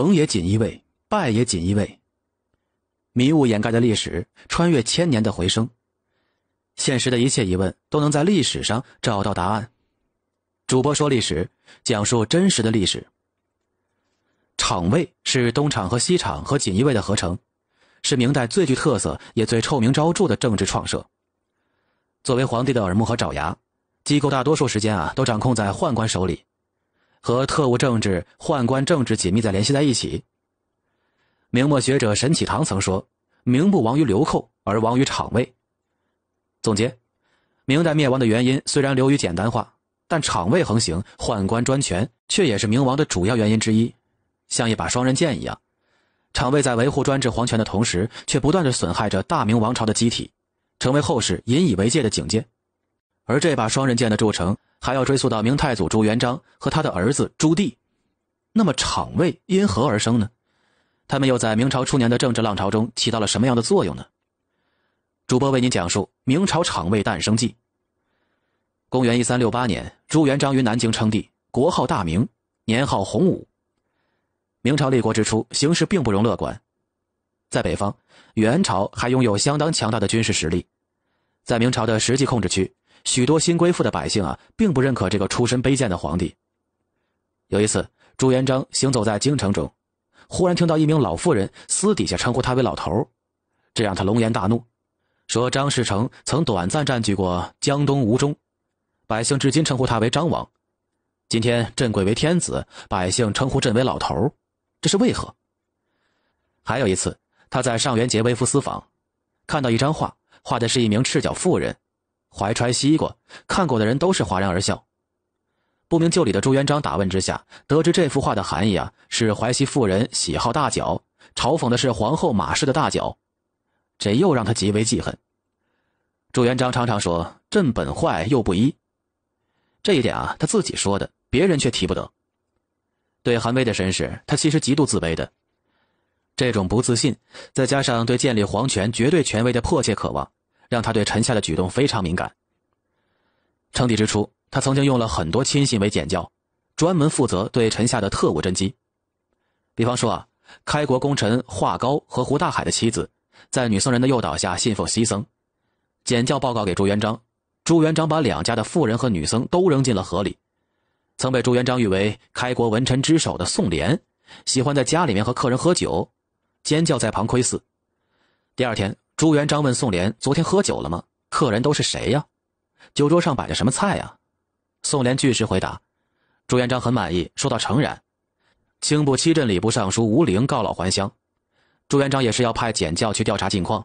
成也锦衣卫，败也锦衣卫。迷雾掩盖的历史，穿越千年的回声。现实的一切疑问都能在历史上找到答案。主播说历史，讲述真实的历史。厂卫是东厂和西厂和锦衣卫的合成，是明代最具特色也最臭名昭著的政治创设。作为皇帝的耳目和爪牙，机构大多数时间啊都掌控在宦官手里。和特务政治、宦官政治紧密的联系在一起。明末学者沈启堂曾说：“明不亡于流寇，而亡于场位。”总结，明代灭亡的原因虽然流于简单化，但场位横行、宦官专权，却也是明亡的主要原因之一。像一把双刃剑一样，场位在维护专制皇权的同时，却不断的损害着大明王朝的机体，成为后世引以为戒的警戒。而这把双刃剑的铸成。还要追溯到明太祖朱元璋和他的儿子朱棣，那么厂卫因何而生呢？他们又在明朝初年的政治浪潮中起到了什么样的作用呢？主播为您讲述明朝厂卫诞生记。公元一三六八年，朱元璋于南京称帝，国号大明，年号洪武。明朝立国之初，形势并不容乐观，在北方，元朝还拥有相当强大的军事实力，在明朝的实际控制区。许多新归附的百姓啊，并不认可这个出身卑贱的皇帝。有一次，朱元璋行走在京城中，忽然听到一名老妇人私底下称呼他为“老头”，这让他龙颜大怒，说：“张士诚曾短暂占据过江东吴中，百姓至今称呼他为张王。今天朕贵为天子，百姓称呼朕为老头，这是为何？”还有一次，他在上元节微服私访，看到一张画，画的是一名赤脚妇人。怀揣西瓜看过的人都是哗然而笑，不明就里的朱元璋打问之下，得知这幅画的含义啊，是淮西妇人喜好大脚，嘲讽的是皇后马氏的大脚，这又让他极为记恨。朱元璋常常说：“朕本坏又不依。”这一点啊，他自己说的，别人却提不得。对韩威的身世，他其实极度自卑的，这种不自信，再加上对建立皇权绝对权威的迫切渴望。让他对臣下的举动非常敏感。称帝之初，他曾经用了很多亲信为简教，专门负责对臣下的特务侦缉。比方说啊，开国功臣华高和胡大海的妻子，在女僧人的诱导下信奉西僧，简教报告给朱元璋，朱元璋把两家的妇人和女僧都扔进了河里。曾被朱元璋誉为开国文臣之首的宋濂，喜欢在家里面和客人喝酒，尖叫在旁窥伺。第二天。朱元璋问宋濂：“昨天喝酒了吗？客人都是谁呀？酒桌上摆着什么菜呀？”宋濂据实回答。朱元璋很满意，说到：“诚然，青部七镇、礼部尚书吴陵告老还乡，朱元璋也是要派简教去调查近况。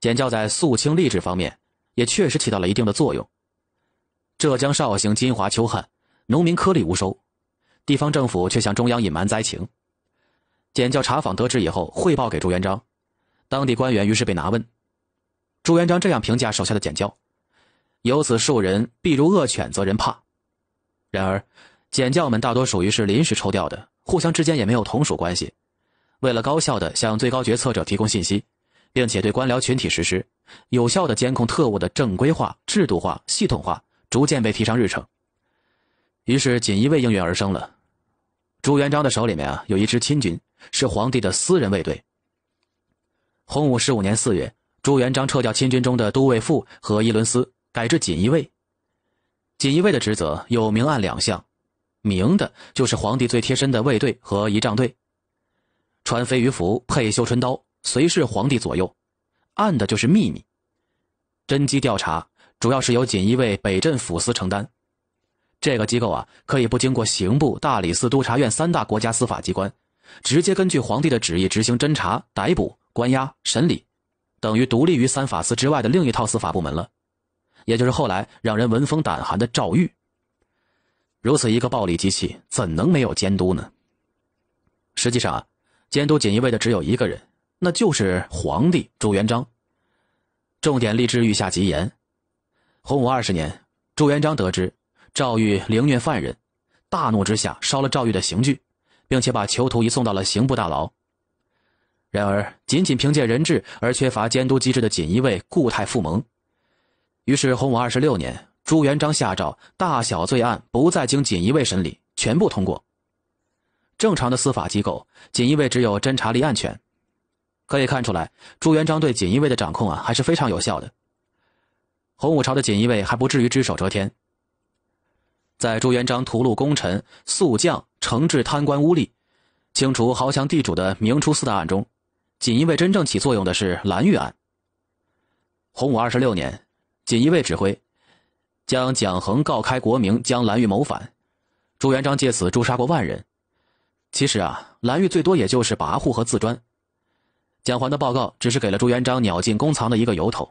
简教在肃清吏治方面也确实起到了一定的作用。浙江绍兴、金华、秋旱，农民颗粒无收，地方政府却向中央隐瞒灾情。简教查访得知以后，汇报给朱元璋。”当地官员于是被拿问。朱元璋这样评价手下的简教：“有此数人，必如恶犬，则人怕。”然而，简教们大多属于是临时抽调的，互相之间也没有同属关系。为了高效的向最高决策者提供信息，并且对官僚群体实施有效的监控，特务的正规化、制度化、系统化逐渐被提上日程。于是，锦衣卫应运而生了。朱元璋的手里面啊，有一支亲军，是皇帝的私人卫队。洪武十五年四月，朱元璋撤掉亲军中的都尉傅和仪伦司，改置锦衣卫。锦衣卫的职责有明暗两项，明的就是皇帝最贴身的卫队和仪仗队，穿飞鱼服，配绣春刀，随侍皇帝左右；暗的就是秘密，侦缉调查，主要是由锦衣卫北镇抚司承担。这个机构啊，可以不经过刑部、大理寺、督察院三大国家司法机关，直接根据皇帝的旨意执行侦查、逮捕。关押、审理，等于独立于三法司之外的另一套司法部门了，也就是后来让人闻风胆寒的赵玉。如此一个暴力机器，怎能没有监督呢？实际上，啊，监督锦衣卫的只有一个人，那就是皇帝朱元璋。重点立志欲下极严。洪武二十年，朱元璋得知赵玉凌虐犯人，大怒之下烧了赵玉的刑具，并且把囚徒移送到了刑部大牢。然而，仅仅凭借人质而缺乏监督机制的锦衣卫固态复萌。于是，洪武二十六年，朱元璋下诏，大小罪案不再经锦衣卫审理，全部通过。正常的司法机构，锦衣卫只有侦查立案权。可以看出来，朱元璋对锦衣卫的掌控啊，还是非常有效的。洪武朝的锦衣卫还不至于只手遮天。在朱元璋屠戮功臣、肃将、惩治贪官污吏、清除豪强地主的明初四大案中，锦衣卫真正起作用的是蓝玉案。洪武二十六年，锦衣卫指挥将蒋恒告开国名将蓝玉谋反，朱元璋借此诛杀过万人。其实啊，蓝玉最多也就是跋扈和自专，蒋环的报告只是给了朱元璋“鸟尽弓藏”的一个由头。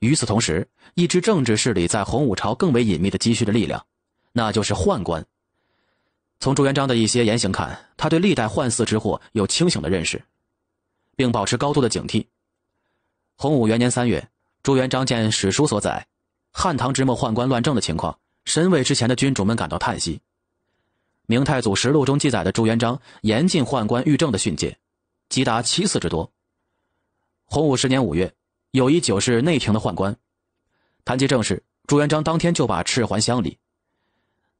与此同时，一支政治势力在洪武朝更为隐秘的积蓄着力量，那就是宦官。从朱元璋的一些言行看，他对历代宦四之祸有清醒的认识。并保持高度的警惕。洪武元年三月，朱元璋见史书所载汉唐之末宦官乱政的情况，深为之前的君主们感到叹息。《明太祖实录》中记载的朱元璋严禁宦官御政的训诫，即达七次之多。洪武十年五月，有一九世内廷的宦官，谈及政事，朱元璋当天就把赤还乡里。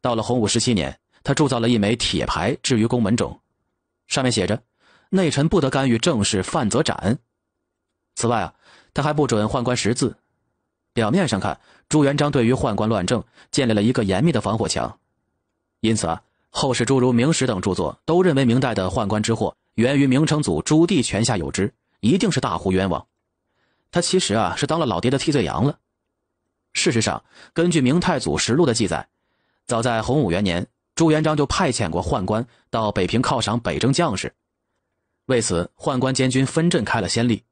到了洪武十七年，他铸造了一枚铁牌置于宫门中，上面写着。内臣不得干预政事，犯则斩。此外啊，他还不准宦官识字。表面上看，朱元璋对于宦官乱政建立了一个严密的防火墙。因此啊，后世诸如《明史》等著作都认为明代的宦官之祸源于明成祖朱棣，泉下有知一定是大呼冤枉。他其实啊是当了老爹的替罪羊了。事实上，根据《明太祖实录》的记载，早在洪武元年，朱元璋就派遣过宦官到北平犒赏北征将士。为此，宦官监军分镇开了先例。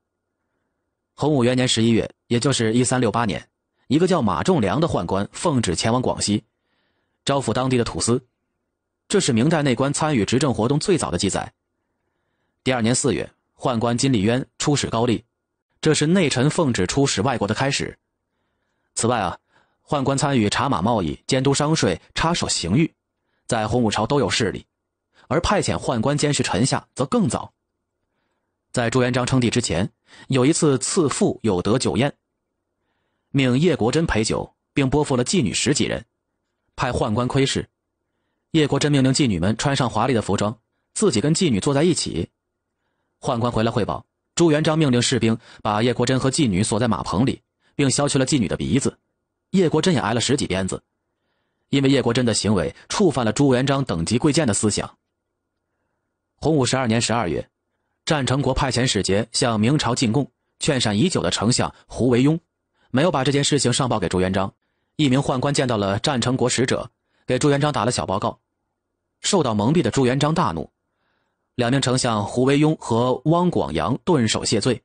洪武元年十一月，也就是一三六八年，一个叫马仲良的宦官奉旨前往广西，招抚当地的土司，这是明代内官参与执政活动最早的记载。第二年四月，宦官金立渊出使高丽，这是内臣奉旨出使外国的开始。此外啊，宦官参与茶马贸易、监督商税、插手刑狱，在洪武朝都有势力，而派遣宦官监视臣下，则更早。在朱元璋称帝之前，有一次赐富有德酒宴，命叶国珍陪酒，并拨付了妓女十几人，派宦官窥视。叶国珍命令妓女们穿上华丽的服装，自己跟妓女坐在一起。宦官回来汇报，朱元璋命令士兵把叶国珍和妓女锁在马棚里，并削去了妓女的鼻子，叶国珍也挨了十几鞭子，因为叶国珍的行为触犯了朱元璋等级贵贱的思想。洪武十二年十二月。战成国派遣使节向明朝进贡，劝善已久的丞相胡惟庸，没有把这件事情上报给朱元璋。一名宦官见到了战成国使者，给朱元璋打了小报告。受到蒙蔽的朱元璋大怒，两名丞相胡惟庸和汪广洋顿首谢罪。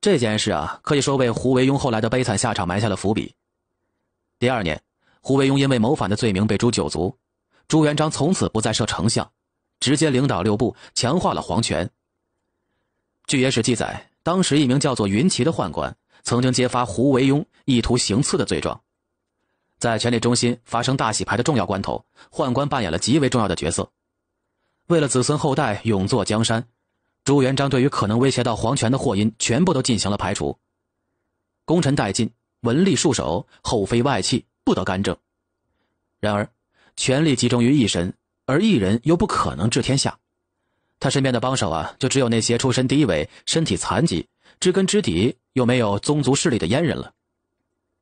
这件事啊，可以说为胡惟庸后来的悲惨下场埋下了伏笔。第二年，胡惟庸因为谋反的罪名被诛九族。朱元璋从此不再设丞相，直接领导六部，强化了皇权。据野史记载，当时一名叫做云奇的宦官曾经揭发胡惟庸意图行刺的罪状。在权力中心发生大洗牌的重要关头，宦官扮演了极为重要的角色。为了子孙后代永坐江山，朱元璋对于可能威胁到皇权的祸因，全部都进行了排除。功臣殆尽，文吏束手，后妃外戚不得干政。然而，权力集中于一身，而一人又不可能治天下。他身边的帮手啊，就只有那些出身低微、身体残疾、知根知底又没有宗族势力的阉人了。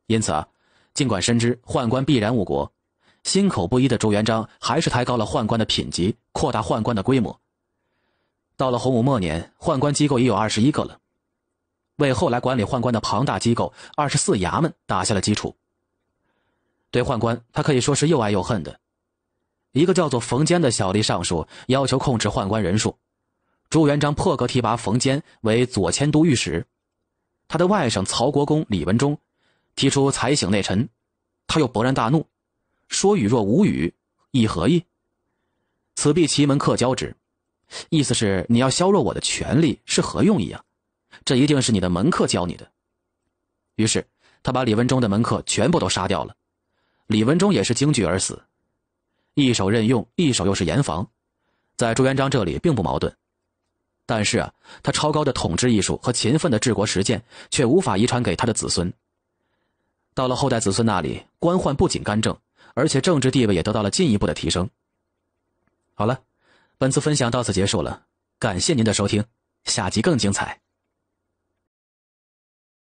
因此啊，尽管深知宦官必然误国，心口不一的朱元璋还是抬高了宦官的品级，扩大宦官的规模。到了洪武末年，宦官机构已有二十一个了，为后来管理宦官的庞大机构——二十四衙门打下了基础。对宦官，他可以说是又爱又恨的。一个叫做冯坚的小吏上书，要求控制宦官人数。朱元璋破格提拔冯坚为左迁都御史。他的外甥曹国公李文忠提出裁省内臣，他又勃然大怒，说：“与若无语，意何意？此必其门客教之。”意思是你要削弱我的权力是何用意啊？这一定是你的门客教你的。于是他把李文忠的门客全部都杀掉了，李文忠也是惊惧而死。一手任用，一手又是严防，在朱元璋这里并不矛盾，但是啊，他超高的统治艺术和勤奋的治国实践却无法遗传给他的子孙。到了后代子孙那里，官宦不仅干政，而且政治地位也得到了进一步的提升。好了，本次分享到此结束了，感谢您的收听，下集更精彩。